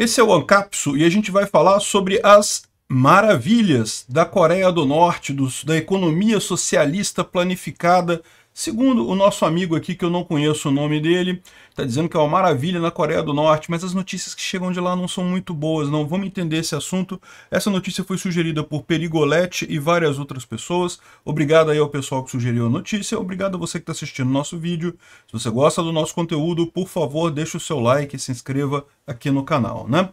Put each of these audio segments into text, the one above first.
Esse é o Ancapsu e a gente vai falar sobre as maravilhas da Coreia do Norte, dos, da economia socialista planificada Segundo, o nosso amigo aqui, que eu não conheço o nome dele, está dizendo que é uma maravilha na Coreia do Norte, mas as notícias que chegam de lá não são muito boas, não vamos entender esse assunto. Essa notícia foi sugerida por Perigolete e várias outras pessoas. Obrigado aí ao pessoal que sugeriu a notícia, obrigado a você que está assistindo o nosso vídeo. Se você gosta do nosso conteúdo, por favor, deixe o seu like e se inscreva aqui no canal, né?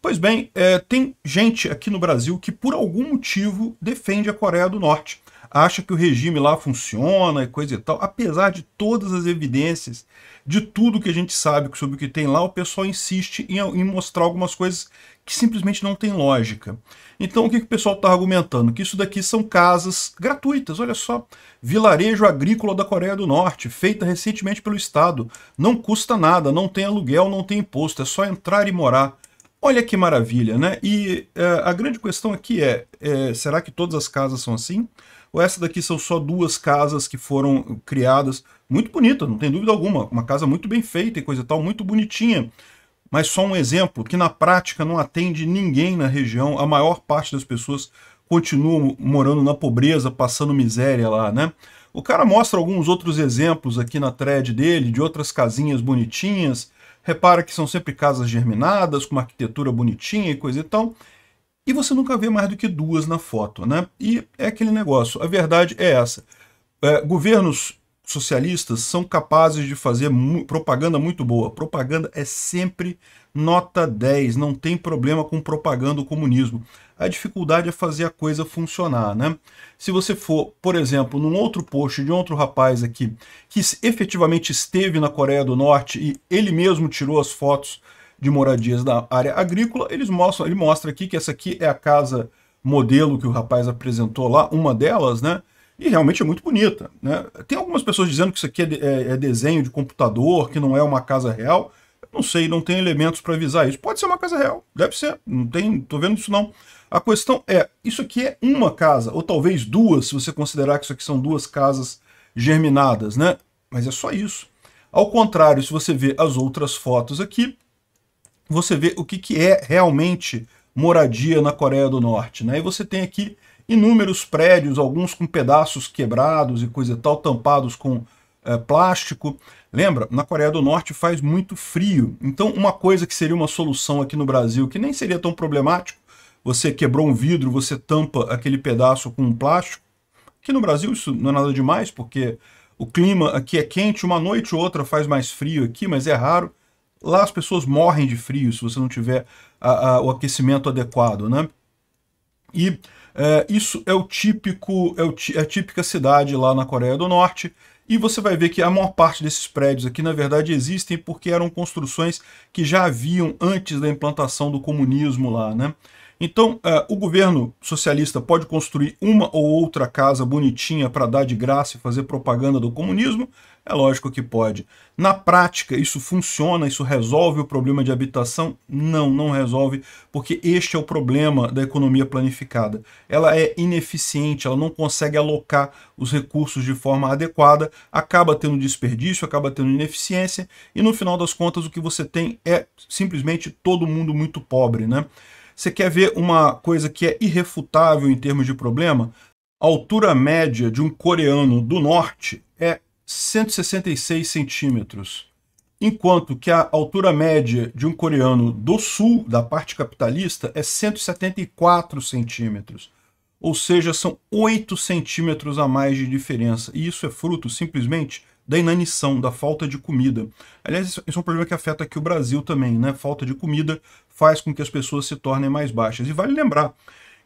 Pois bem, é, tem gente aqui no Brasil que por algum motivo defende a Coreia do Norte acha que o regime lá funciona e coisa e tal, apesar de todas as evidências, de tudo que a gente sabe sobre o que tem lá, o pessoal insiste em, em mostrar algumas coisas que simplesmente não tem lógica. Então o que, que o pessoal está argumentando? Que isso daqui são casas gratuitas, olha só, vilarejo agrícola da Coreia do Norte, feita recentemente pelo Estado, não custa nada, não tem aluguel, não tem imposto, é só entrar e morar. Olha que maravilha, né? E eh, a grande questão aqui é, é, será que todas as casas são assim? ou essa daqui são só duas casas que foram criadas. Muito bonita, não tem dúvida alguma. Uma casa muito bem feita e coisa e tal, muito bonitinha. Mas só um exemplo que na prática não atende ninguém na região. A maior parte das pessoas continuam morando na pobreza, passando miséria lá, né? O cara mostra alguns outros exemplos aqui na thread dele, de outras casinhas bonitinhas. Repara que são sempre casas germinadas, com uma arquitetura bonitinha e coisa e tal e você nunca vê mais do que duas na foto. Né? E é aquele negócio, a verdade é essa. É, governos socialistas são capazes de fazer mu propaganda muito boa. Propaganda é sempre nota 10, não tem problema com propaganda o comunismo. A dificuldade é fazer a coisa funcionar, né? Se você for, por exemplo, num outro post de outro rapaz aqui, que efetivamente esteve na Coreia do Norte e ele mesmo tirou as fotos de moradias da área agrícola. Eles mostram, ele mostra aqui que essa aqui é a casa modelo que o rapaz apresentou lá, uma delas, né? E realmente é muito bonita, né? Tem algumas pessoas dizendo que isso aqui é, é, é desenho de computador, que não é uma casa real. Eu não sei, não tem elementos para avisar isso. Pode ser uma casa real, deve ser. Não tem, tô vendo isso não. A questão é, isso aqui é uma casa, ou talvez duas, se você considerar que isso aqui são duas casas germinadas, né? Mas é só isso. Ao contrário, se você vê as outras fotos aqui, você vê o que, que é realmente moradia na Coreia do Norte. Né? E você tem aqui inúmeros prédios, alguns com pedaços quebrados e coisa e tal, tampados com é, plástico. Lembra, na Coreia do Norte faz muito frio. Então, uma coisa que seria uma solução aqui no Brasil, que nem seria tão problemático, você quebrou um vidro, você tampa aquele pedaço com um plástico. Aqui no Brasil isso não é nada demais, porque o clima aqui é quente, uma noite ou outra faz mais frio aqui, mas é raro. Lá as pessoas morrem de frio se você não tiver a, a, o aquecimento adequado, né? E é, isso é o típico, é, o, é a típica cidade lá na Coreia do Norte, e você vai ver que a maior parte desses prédios aqui, na verdade, existem porque eram construções que já haviam antes da implantação do comunismo lá, né? Então, uh, o governo socialista pode construir uma ou outra casa bonitinha para dar de graça e fazer propaganda do comunismo? É lógico que pode. Na prática, isso funciona, isso resolve o problema de habitação? Não, não resolve, porque este é o problema da economia planificada. Ela é ineficiente, ela não consegue alocar os recursos de forma adequada, acaba tendo desperdício, acaba tendo ineficiência, e no final das contas o que você tem é simplesmente todo mundo muito pobre, né? Você quer ver uma coisa que é irrefutável em termos de problema? A altura média de um coreano do norte é 166 centímetros, enquanto que a altura média de um coreano do sul, da parte capitalista, é 174 centímetros ou seja, são 8 centímetros a mais de diferença. E isso é fruto simplesmente da inanição, da falta de comida. Aliás, isso é um problema que afeta aqui o Brasil também, né? Falta de comida faz com que as pessoas se tornem mais baixas. E vale lembrar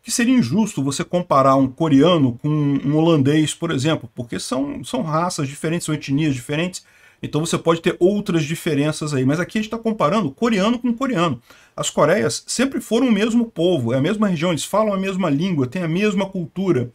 que seria injusto você comparar um coreano com um holandês, por exemplo, porque são, são raças diferentes, são etnias diferentes, então você pode ter outras diferenças aí. Mas aqui a gente está comparando coreano com coreano. As Coreias sempre foram o mesmo povo, é a mesma região, eles falam a mesma língua, têm a mesma cultura.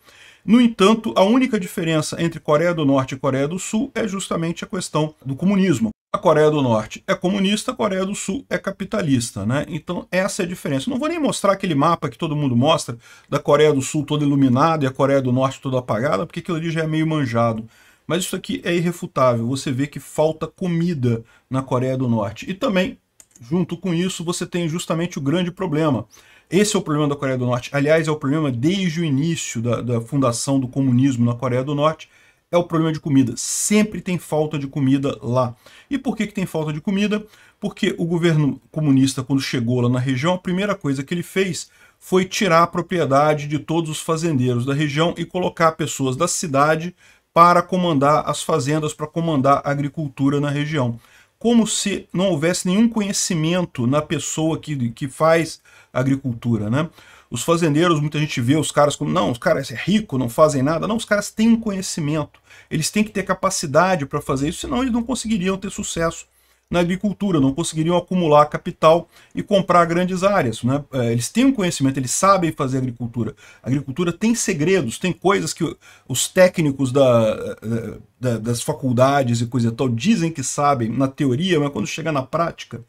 No entanto, a única diferença entre Coreia do Norte e Coreia do Sul é justamente a questão do comunismo. A Coreia do Norte é comunista, a Coreia do Sul é capitalista, né? Então essa é a diferença. Não vou nem mostrar aquele mapa que todo mundo mostra da Coreia do Sul toda iluminada e a Coreia do Norte toda apagada, porque aquilo ali já é meio manjado. Mas isso aqui é irrefutável. Você vê que falta comida na Coreia do Norte. E também, junto com isso, você tem justamente o grande problema. Esse é o problema da Coreia do Norte. Aliás, é o problema desde o início da, da fundação do comunismo na Coreia do Norte é o problema de comida. Sempre tem falta de comida lá. E por que, que tem falta de comida? Porque o governo comunista, quando chegou lá na região, a primeira coisa que ele fez foi tirar a propriedade de todos os fazendeiros da região e colocar pessoas da cidade para comandar as fazendas, para comandar a agricultura na região. Como se não houvesse nenhum conhecimento na pessoa que, que faz agricultura, né? Os fazendeiros, muita gente vê os caras como, não, os caras é rico, não fazem nada. Não, os caras têm um conhecimento. Eles têm que ter capacidade para fazer isso, senão eles não conseguiriam ter sucesso na agricultura, não conseguiriam acumular capital e comprar grandes áreas. Né? É, eles têm um conhecimento, eles sabem fazer agricultura. A agricultura tem segredos, tem coisas que os técnicos da, é, é, da, das faculdades e coisa e tal dizem que sabem na teoria, mas quando chega na prática,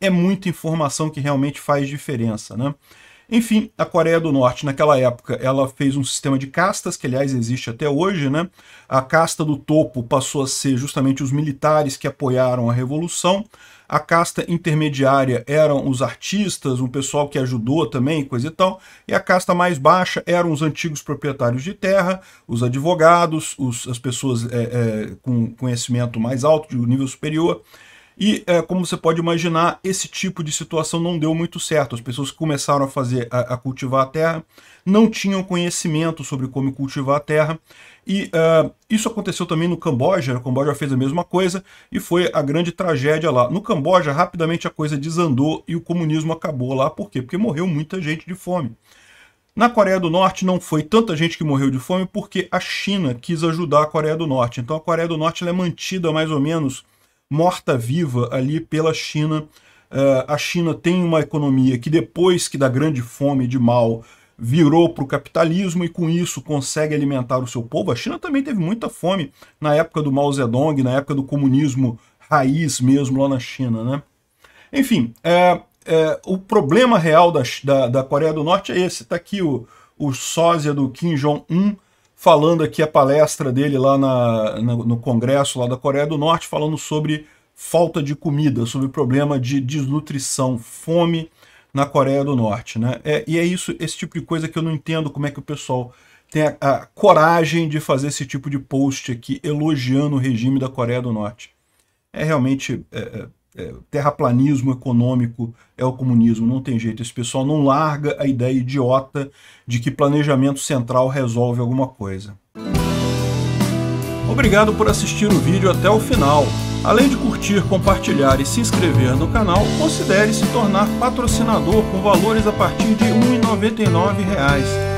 é muita informação que realmente faz diferença. Né? Enfim, a Coreia do Norte, naquela época, ela fez um sistema de castas, que aliás existe até hoje, né? A casta do topo passou a ser justamente os militares que apoiaram a revolução. A casta intermediária eram os artistas, um pessoal que ajudou também, coisa e tal. E a casta mais baixa eram os antigos proprietários de terra, os advogados, os, as pessoas é, é, com conhecimento mais alto, de nível superior. E, é, como você pode imaginar, esse tipo de situação não deu muito certo. As pessoas começaram a fazer a, a cultivar a terra, não tinham conhecimento sobre como cultivar a terra, e uh, isso aconteceu também no Camboja, o Camboja fez a mesma coisa e foi a grande tragédia lá. No Camboja, rapidamente a coisa desandou e o comunismo acabou lá, por quê? Porque morreu muita gente de fome. Na Coreia do Norte não foi tanta gente que morreu de fome porque a China quis ajudar a Coreia do Norte. Então a Coreia do Norte é mantida mais ou menos morta-viva ali pela China. Uh, a China tem uma economia que depois que da grande fome de mal virou para o capitalismo e com isso consegue alimentar o seu povo. A China também teve muita fome na época do Mao Zedong, na época do comunismo raiz mesmo lá na China, né? Enfim, é, é, o problema real da, da, da, Coreia do Norte é esse. Está aqui o, o sósia do Kim Jong-un, falando aqui a palestra dele lá na, no Congresso lá da Coreia do Norte, falando sobre falta de comida, sobre o problema de desnutrição, fome na Coreia do Norte. Né? É, e é isso, esse tipo de coisa que eu não entendo como é que o pessoal tem a, a coragem de fazer esse tipo de post aqui elogiando o regime da Coreia do Norte. É realmente é, é é, terraplanismo econômico é o comunismo, não tem jeito. Esse pessoal não larga a ideia idiota de que planejamento central resolve alguma coisa. Obrigado por assistir o vídeo até o final. Além de curtir, compartilhar e se inscrever no canal, considere se tornar patrocinador com valores a partir de R$ 1,99